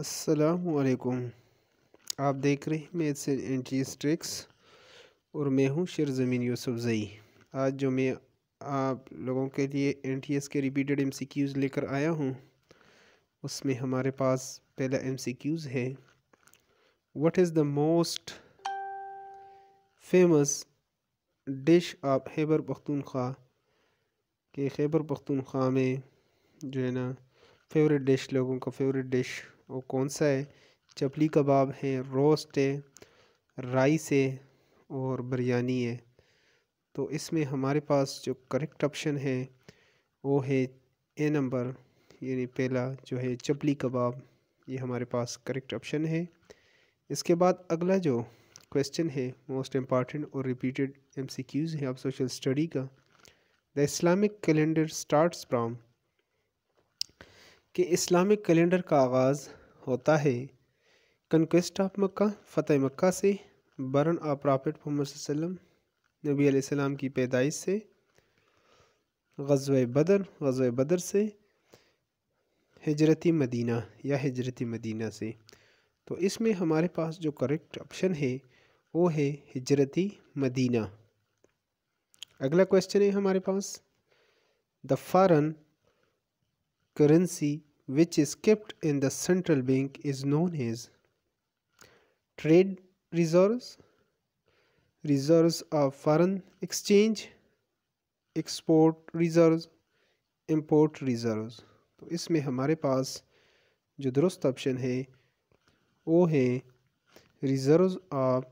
असलकुम आप देख रहे हैं मेरे से एंट्री ट्रिक्स और मैं हूं शेर ज़मीन यूसुफ जई आज जो मैं आप लोगों के लिए एन टी एस के रिपीटेड एम सी क्यूज़ लेकर आया हूं उसमें हमारे पास पहला एम सी क्यूज़ है what is the most famous dish आप खैबर पख्तूनख्वा के खैबर पख्तूनख्वा में जो है ना फेवरेट डिश लोगों का फेवरेट डिश वो कौन सा है चपली कबाब है रोस्ट है राइस है और बिरयानी है तो इसमें हमारे पास जो करेक्ट ऑप्शन है वो है ए नंबर यानी पहला जो है चपली कबाब ये हमारे पास करेक्ट ऑप्शन है इसके बाद अगला जो क्वेश्चन है मोस्ट इम्पॉर्टेंट और रिपीटेड एमसीक्यूज है आप सोशल स्टडी का the Islamic calendar starts from कि इस्लामिक कैलेंडर का आगाज़ होता है कन्क्वेस्ट ऑफ मक्का फ़तह मक्का से बरन आ प्रॉफिट मोहम्मद नबी अलैहिस्सलाम की पैदाइश से गज़व बदर गज़व बदर से हजरती मदीना या हजरती मदीना से तो इसमें हमारे पास जो करेक्ट ऑप्शन है वो है हजरती मदीना अगला क्वेश्चन है हमारे पास the foreign currency which is kept in the central bank is known as trade reserves, reserves of foreign exchange, export reserves, import reserves. तो इसमें हमारे पास जो दुरुस्त ऑप्शन है वो है reserve of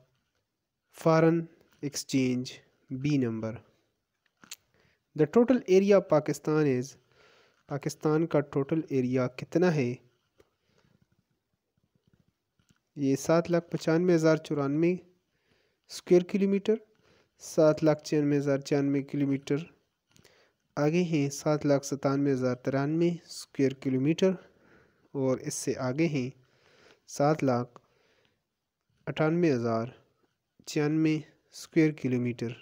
foreign exchange B number the total area of Pakistan is Pakistan का total area कितना है ये सात लाख पचानवे हज़ार चौरानवे स्क्वेयर किलोमीटर सात लाख छियानवे हज़ार छियानवे किलोमीटर आगे हैं सात लाख सतानवे हज़ार तिरानवे स्क्वेयर किलोमीटर और इससे आगे हैं सात लाख अठानवे हज़ार छियानवे स्क्वेयर किलोमीटर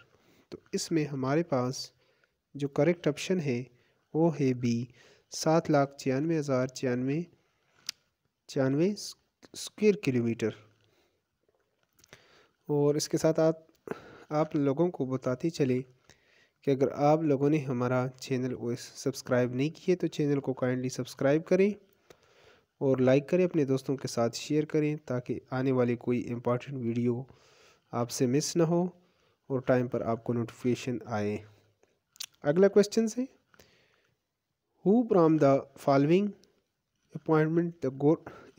तो इसमें हमारे पास जो करेक्ट ऑप्शन है ओ है बी सात लाख छियानवे हज़ार छियानवे छियानवे स्क्वेयर किलोमीटर और इसके साथ आप आप लोगों को बताते चले कि अगर आप लोगों ने हमारा चैनल सब्सक्राइब नहीं किया तो चैनल को काइंडली सब्सक्राइब करें और लाइक करें अपने दोस्तों के साथ शेयर करें ताकि आने वाली कोई इम्पॉर्टेंट वीडियो आपसे मिस ना हो और टाइम पर आपको नोटिफिकेशन आए अगला क्वेश्चन से who from the following appointment the go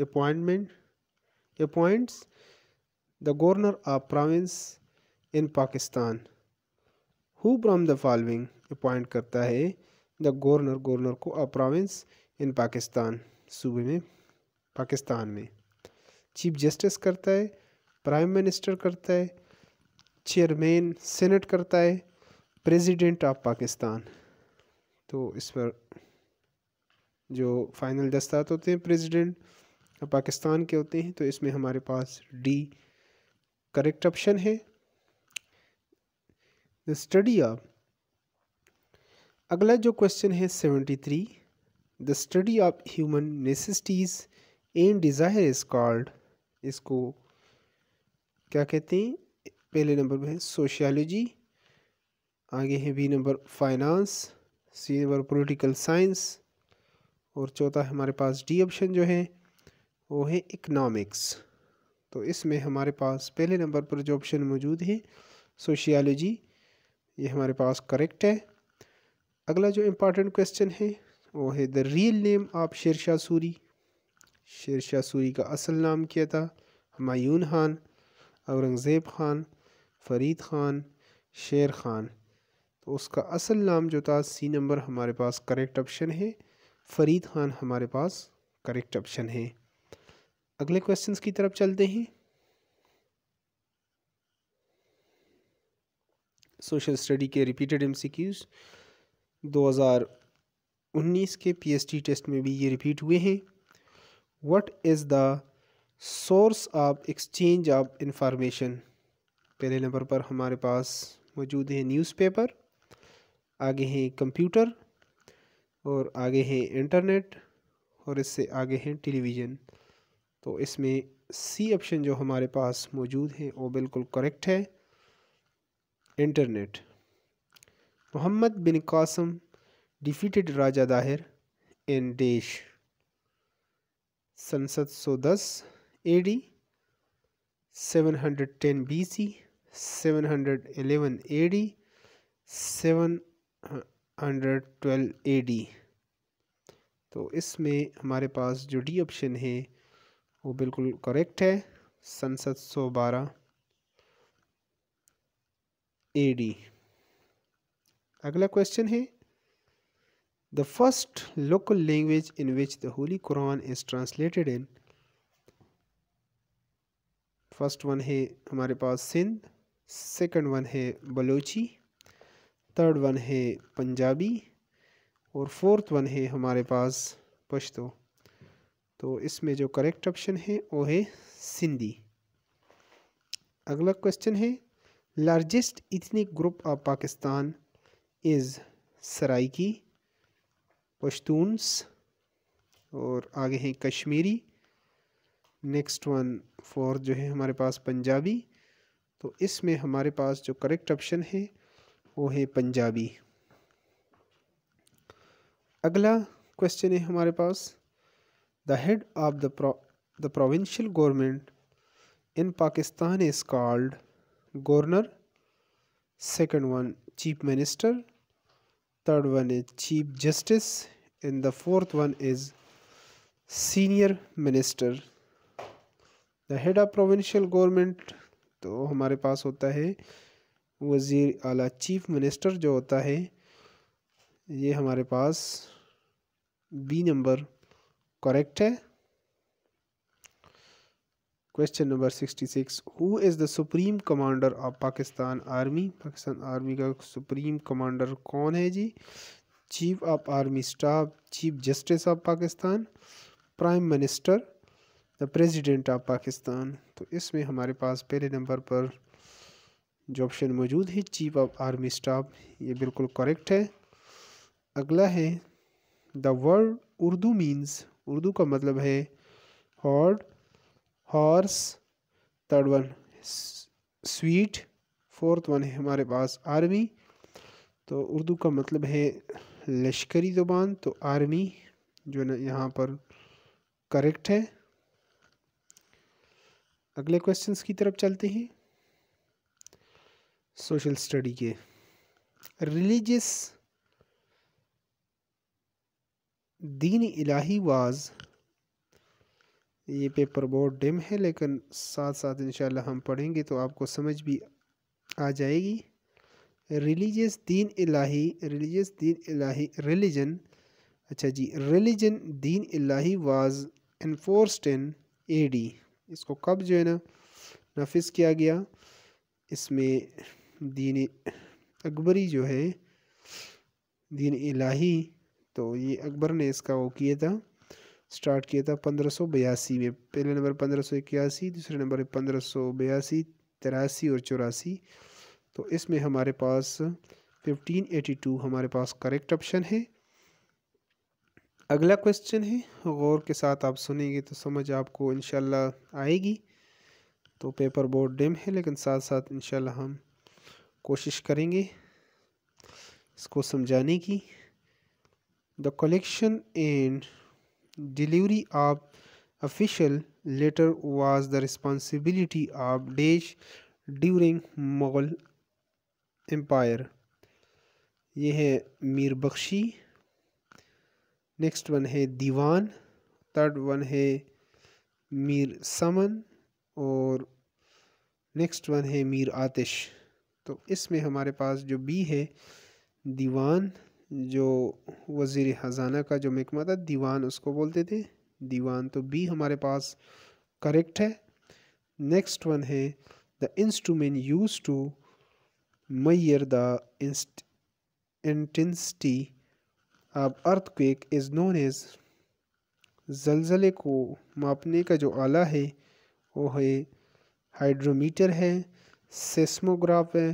appointment appoints the governor of province in pakistan who from the following appoint karta hai the governor governor ko a province in pakistan सूबे में पाकिस्तान में chief justice करता है prime minister करता है chairman senate करता है president of Pakistan तो इस पर जो फ़ाइनल दस्तात होते हैं प्रेसिडेंट पाकिस्तान के होते हैं तो इसमें हमारे पास डी करेक्ट ऑप्शन है द स्टडी ऑफ अगला जो क्वेश्चन है seventy three the study of human necessities and desire is called इसको क्या कहते हैं पहले नंबर पर है सोशियोलॉजी आगे है B number finance C number political science और चौथा हमारे पास डी ऑप्शन जो है वो है इकनॉमिक्स तो इसमें हमारे पास पहले नंबर पर जो ऑप्शन मौजूद है सोशियालॉजी ये हमारे पास करेक्ट है अगला जो इम्पोर्टेंट क्वेश्चन है वो है the real name of Sher Shah Suri Sher Shah Suri का असल नाम क्या था हमायून खान औरंगज़ेब खान फरीद खान शेर खान तो उसका असल नाम जो था सी नंबर हमारे पास करेक्ट ऑप्शन है फरीद खान हमारे पास करेक्ट ऑप्शन है अगले क्वेश्चंस की तरफ चलते हैं सोशल स्टडी के रिपीटेड एमसीक्यूज 2019 के पीएसटी टेस्ट में भी ये रिपीट हुए हैं what is the source of exchange of information पहले नंबर पर हमारे पास मौजूद है न्यूज़पेपर आगे हैं कंप्यूटर और आगे हैं इंटरनेट और इससे आगे हैं टेलीविज़न तो इसमें सी ऑप्शन जो हमारे पास मौजूद है वो बिल्कुल करेक्ट है internet Mohammad bin Qasim defeated Raja Dahir in देश सन सत सौ दस A D seven hundred ten B C seven hundred eleven A D seven hundred twelve A D तो इसमें हमारे पास जो डी ऑप्शन है वो बिल्कुल करेक्ट है सन सत सौ बारह ए डी अगला क्वेश्चन है the first local language in which the holy Quran is translated in first one है हमारे पास सिंध सेकंड वन है बलोची थर्ड वन है पंजाबी और फोर्थ वन है हमारे पास पश्तो तो इसमें जो करेक्ट ऑप्शन है वो है सिंधी अगला क्वेश्चन है largest ethnic group of Pakistan is Saraiki Pashtuns और आगे हैं कश्मीरी नेक्स्ट वन फोर्थ जो है हमारे पास पंजाबी तो इसमें हमारे पास जो करेक्ट ऑप्शन है वो है पंजाबी अगला क्वेश्चन है हमारे पास the head of the the provincial government in Pakistan is called governor second one chief minister third one is chief justice and the fourth one is senior minister the head of provincial government तो हमारे पास होता है वज़ीर अला chief minister जो होता है ये हमारे पास बी नंबर करेक्ट है question number sixty six who is the supreme commander of Pakistan army Pakistan army का सुप्रीम कमांडर कौन है जी chief of army staff chief justice of Pakistan prime minister the president of Pakistan तो इसमें हमारे पास पहले नंबर पर जो ऑप्शन मौजूद है चीफ ऑफ आर्मी स्टाफ ये बिल्कुल करेक्ट है अगला है the word Urdu means Urdu का मतलब है horde horse third one sweet fourth one है हमारे पास आर्मी तो उर्दू का मतलब है लश्करी ज़ुबान तो आर्मी जो है ना यहाँ पर करेक्ट है अगले क्वेश्चंस की तरफ चलते हैं सोशल स्टडी के रिलीजियस दीन इलाही वाज ये पेपर बहुत डिम है लेकिन साथ साथ इन हम पढ़ेंगे तो आपको समझ भी आ जाएगी रिलीजियस दीन इलाही रिलीजियस दीन इलाही रिलीजन अच्छा जी religion Din Ilahi was enforced in AD इसको कब जो है ना नफिस किया गया इसमें दीन अकबरी जो है दीन इलाही तो ये अकबर ने इसका वो किया था स्टार्ट किया था पंद्रह सौ बयासी में पहले नंबर पंद्रह सौ इक्यासी दूसरे नंबर पंद्रह सौ बयासी तिरासी और चौरासी तो इसमें हमारे पास फिफ्टीन एटी टू हमारे पास करेक्ट ऑप्शन है अगला क्वेश्चन है गौर के साथ आप सुनेंगे तो समझ आपको इनशाला आएगी तो पेपर बोर्ड डेम है लेकिन साथ साथ इनशाला हम कोशिश करेंगे इसको समझाने की the collection and delivery of official letter was the responsibility of days during Mughal empire ये है मीर बख्शी नेक्स्ट वन है दीवान थर्ड वन है मीर समन और नेक्स्ट वन है मीर आतिश तो इसमें हमारे पास जो बी है दीवान जो वज़ी ख़जाना का जो महकमा था दीवान उसको बोलते थे दीवान तो बी हमारे पास करेक्ट है नेक्स्ट वन है the instrument use to measure the intensity of earthquake is known as जलजले को मापने का जो आला है वो है हाइड्रोमीटर है सेस्मोग्राफ है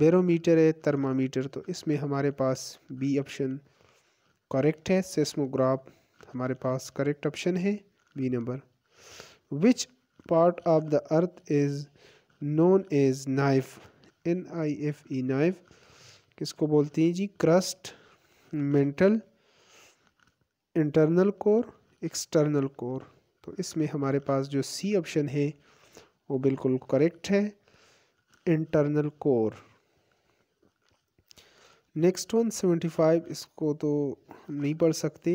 बेरोमीटर है थर्मामीटर तो इसमें हमारे पास बी ऑप्शन करेक्ट है सेस्मोग्राफ हमारे पास करेक्ट ऑप्शन है B number which part of the earth is known as NIFE N I F E NIFE किसको बोलते हैं जी crust mantle internal core external core तो इसमें हमारे पास जो सी ऑप्शन है वो बिल्कुल करेक्ट है internal core next one seventy five इसको तो हम नहीं पढ़ सकते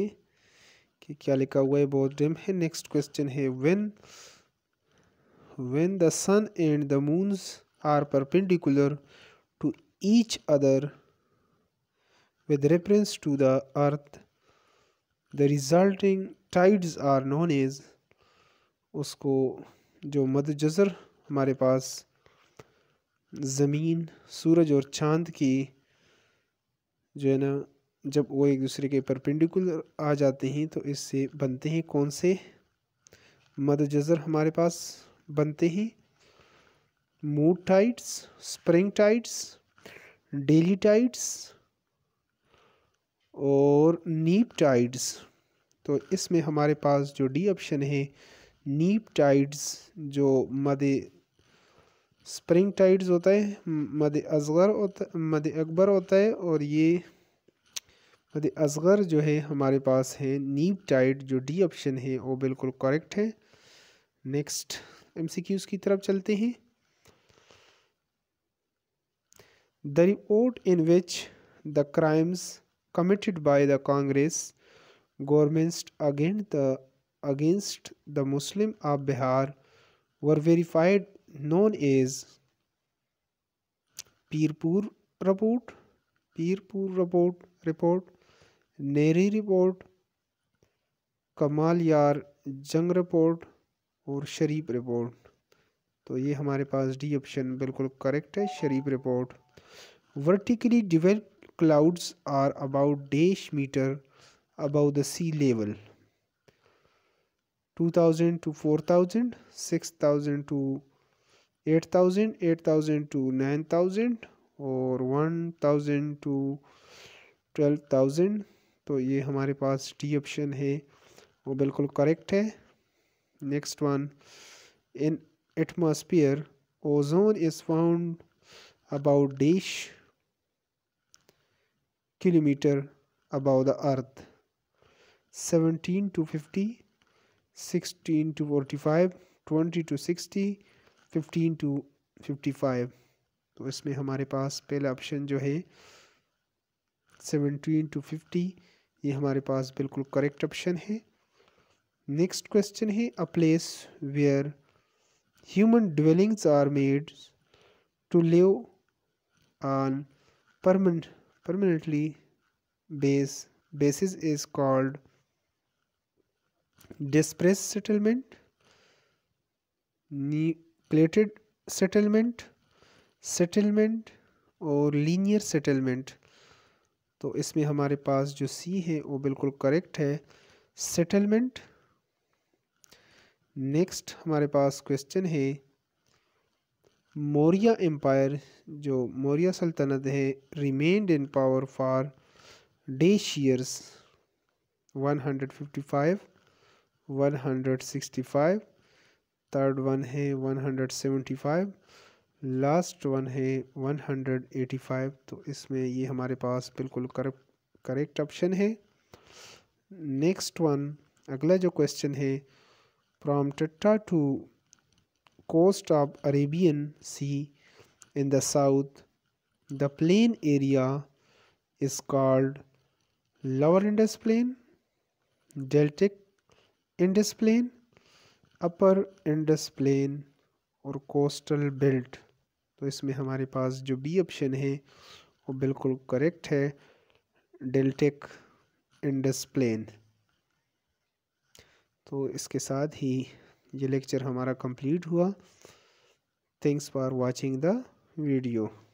कि क्या लिखा हुआ है बहुत डिम है नेक्स्ट क्वेश्चन है when when the sun and the moons are perpendicular to each other with reference to the earth the resulting tides are known as उसको जो मद जज़र हमारे पास ज़मीन सूरज और चाँद की जो है ना जब वो एक दूसरे के परपेंडिकुलर आ जाते हैं तो इससे बनते हैं कौन से मद जज़र हमारे पास बनते हैं mood tides spring tides daily tides और नीप टाइड्स तो इसमें हमारे पास जो डी ऑप्शन है नीप टाइड्स जो मदे स्प्रिंग टाइड्स होता है मद असगर होता मद अकबर होता है और ये मद असगर जो है हमारे पास है नीब टाइड जो डी ऑप्शन है वो बिल्कुल करेक्ट है नेक्स्ट क्यूज की तरफ चलते हैं the report in which the crimes committed by the Congress government against the against the Muslim of verified known as Pirpur report, Pirpur report, report, Nehri report, कमाल यार जंग रिपोर्ट और शरीफ रिपोर्ट तो ये हमारे पास डी ऑप्शन बिल्कुल करेक्ट है Sharif report vertically develop clouds are about dash meter above the sea level 2000 thousand 4000 6000 to eight thousand eight thousand to nine thousand और one thousand to twelve thousand तो ये हमारे पास डी ऑप्शन है वो बिल्कुल करेक्ट है next one in atmosphere ozone is found dash kilometer above the earth seventeen to fifty sixteen to forty five twenty to sixty fifteen to fifty five तो इसमें हमारे पास पहला ऑप्शन जो है सेवनटीन टू फिफ्टी ये हमारे पास बिल्कुल करेक्ट ऑप्शन है नेक्स्ट क्वेश्चन है a place where human dwellings are made to live on permanent permanently base basis is called dispersed settlement plated settlement settlement और लीनियर सेटलमेंट तो इसमें हमारे पास जो सी है वो बिल्कुल करेक्ट है सेटलमेंट नेक्स्ट हमारे पास क्वेश्चन है मौरिया एम्पायर जो मौरिया सल्तनत है remained in power for dash years 155 165 third one है one hundred seventy five last one है वन हंड्रेड एटी फाइव तो इसमें ये हमारे पास बिल्कुल कर करेक्ट ऑप्शन है नेक्स्ट वन अगला जो क्वेश्चन है from Thatta to coast of Arabian sea in the south the plain area is called lower Indus plain deltaic Indus plain upper Indus plain और कोस्टल बेल्ट तो इसमें हमारे पास जो बी ऑप्शन है वो बिल्कुल करेक्ट है डेल्टेक इंडस प्लेन तो इसके साथ ही ये लेक्चर हमारा कंप्लीट हुआ thanks for watching the video